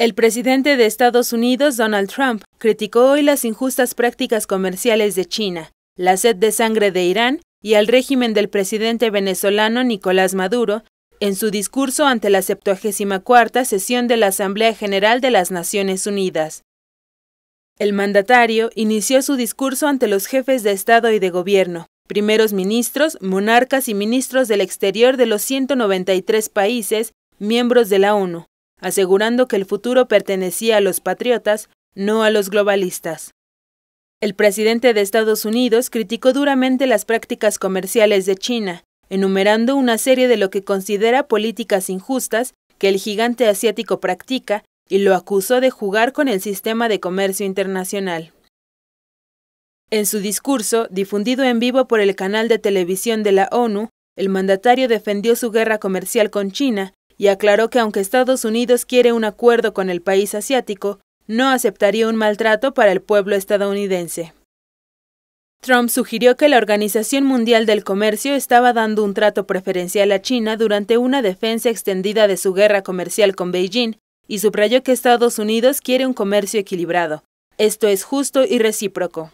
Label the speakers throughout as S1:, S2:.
S1: El presidente de Estados Unidos, Donald Trump, criticó hoy las injustas prácticas comerciales de China, la sed de sangre de Irán y al régimen del presidente venezolano Nicolás Maduro en su discurso ante la 74 sesión de la Asamblea General de las Naciones Unidas. El mandatario inició su discurso ante los jefes de Estado y de Gobierno, primeros ministros, monarcas y ministros del exterior de los 193 países miembros de la ONU, asegurando que el futuro pertenecía a los patriotas, no a los globalistas. El presidente de Estados Unidos criticó duramente las prácticas comerciales de China, enumerando una serie de lo que considera políticas injustas que el gigante asiático practica y lo acusó de jugar con el sistema de comercio internacional. En su discurso, difundido en vivo por el canal de televisión de la ONU, el mandatario defendió su guerra comercial con China, y aclaró que aunque Estados Unidos quiere un acuerdo con el país asiático, no aceptaría un maltrato para el pueblo estadounidense. Trump sugirió que la Organización Mundial del Comercio estaba dando un trato preferencial a China durante una defensa extendida de su guerra comercial con Beijing y subrayó que Estados Unidos quiere un comercio equilibrado. Esto es justo y recíproco.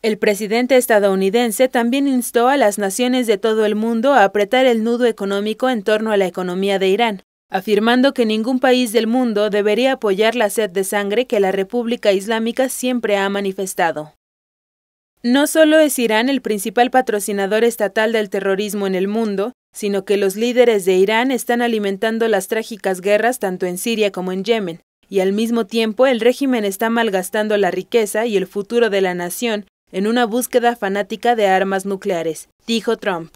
S1: El presidente estadounidense también instó a las naciones de todo el mundo a apretar el nudo económico en torno a la economía de Irán, afirmando que ningún país del mundo debería apoyar la sed de sangre que la República Islámica siempre ha manifestado. No solo es Irán el principal patrocinador estatal del terrorismo en el mundo, sino que los líderes de Irán están alimentando las trágicas guerras tanto en Siria como en Yemen, y al mismo tiempo el régimen está malgastando la riqueza y el futuro de la nación en una búsqueda fanática de armas nucleares, dijo Trump.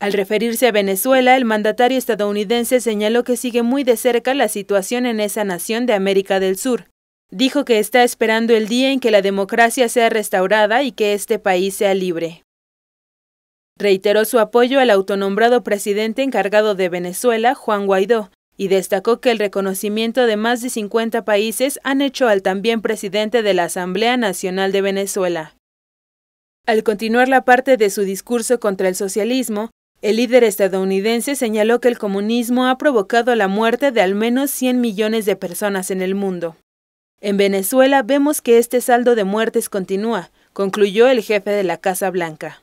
S1: Al referirse a Venezuela, el mandatario estadounidense señaló que sigue muy de cerca la situación en esa nación de América del Sur. Dijo que está esperando el día en que la democracia sea restaurada y que este país sea libre. Reiteró su apoyo al autonombrado presidente encargado de Venezuela, Juan Guaidó, y destacó que el reconocimiento de más de 50 países han hecho al también presidente de la Asamblea Nacional de Venezuela. Al continuar la parte de su discurso contra el socialismo, el líder estadounidense señaló que el comunismo ha provocado la muerte de al menos 100 millones de personas en el mundo. En Venezuela vemos que este saldo de muertes continúa, concluyó el jefe de la Casa Blanca.